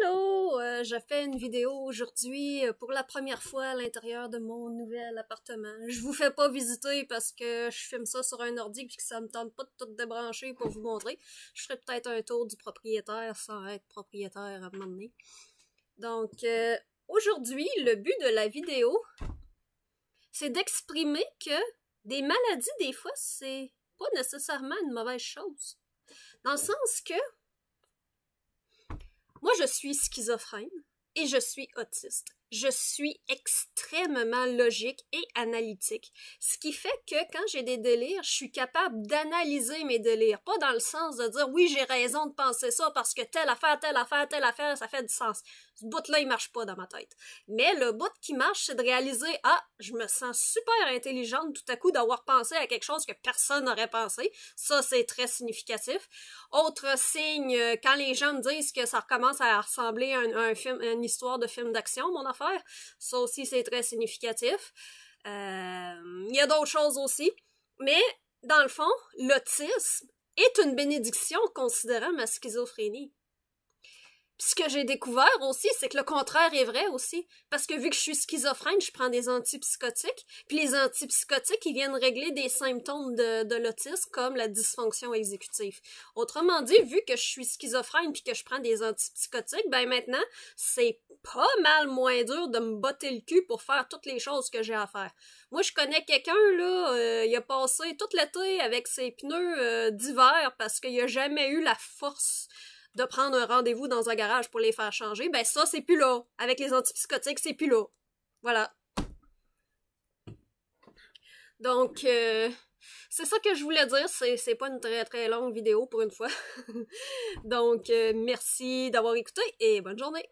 Allô, euh, je fais une vidéo aujourd'hui euh, pour la première fois à l'intérieur de mon nouvel appartement. Je vous fais pas visiter parce que je filme ça sur un ordi puis que ça me tente pas de tout débrancher pour vous montrer. Je ferai peut-être un tour du propriétaire sans être propriétaire à un moment donné. Donc euh, aujourd'hui, le but de la vidéo, c'est d'exprimer que des maladies, des fois, c'est pas nécessairement une mauvaise chose. Dans le sens que je suis schizophrène et je suis autiste je suis extrêmement logique et analytique. Ce qui fait que quand j'ai des délires, je suis capable d'analyser mes délires. Pas dans le sens de dire oui, j'ai raison de penser ça parce que telle affaire, telle affaire, telle affaire, ça fait du sens. Ce bout-là, il marche pas dans ma tête. Mais le bout qui marche, c'est de réaliser ah, je me sens super intelligente tout à coup d'avoir pensé à quelque chose que personne n'aurait pensé. Ça, c'est très significatif. Autre signe, euh, quand les gens me disent que ça recommence à ressembler à un, film, une histoire de film d'action, mon affaire, ça aussi, c'est très significatif. Euh, il y a d'autres choses aussi. Mais dans le fond, l'autisme est une bénédiction considérant ma schizophrénie. Puis ce que j'ai découvert aussi, c'est que le contraire est vrai aussi. Parce que vu que je suis schizophrène, je prends des antipsychotiques. Puis les antipsychotiques, ils viennent régler des symptômes de, de l'autisme comme la dysfonction exécutive. Autrement dit, vu que je suis schizophrène puis que je prends des antipsychotiques, ben maintenant, c'est pas mal moins dur de me botter le cul pour faire toutes les choses que j'ai à faire. Moi, je connais quelqu'un, là, euh, il a passé tout l'été avec ses pneus euh, d'hiver parce qu'il n'a jamais eu la force de prendre un rendez-vous dans un garage pour les faire changer. Ben ça, c'est plus là. Avec les antipsychotiques, c'est plus là. Voilà. Donc, euh, c'est ça que je voulais dire. C'est pas une très très longue vidéo pour une fois. Donc, merci d'avoir écouté et bonne journée.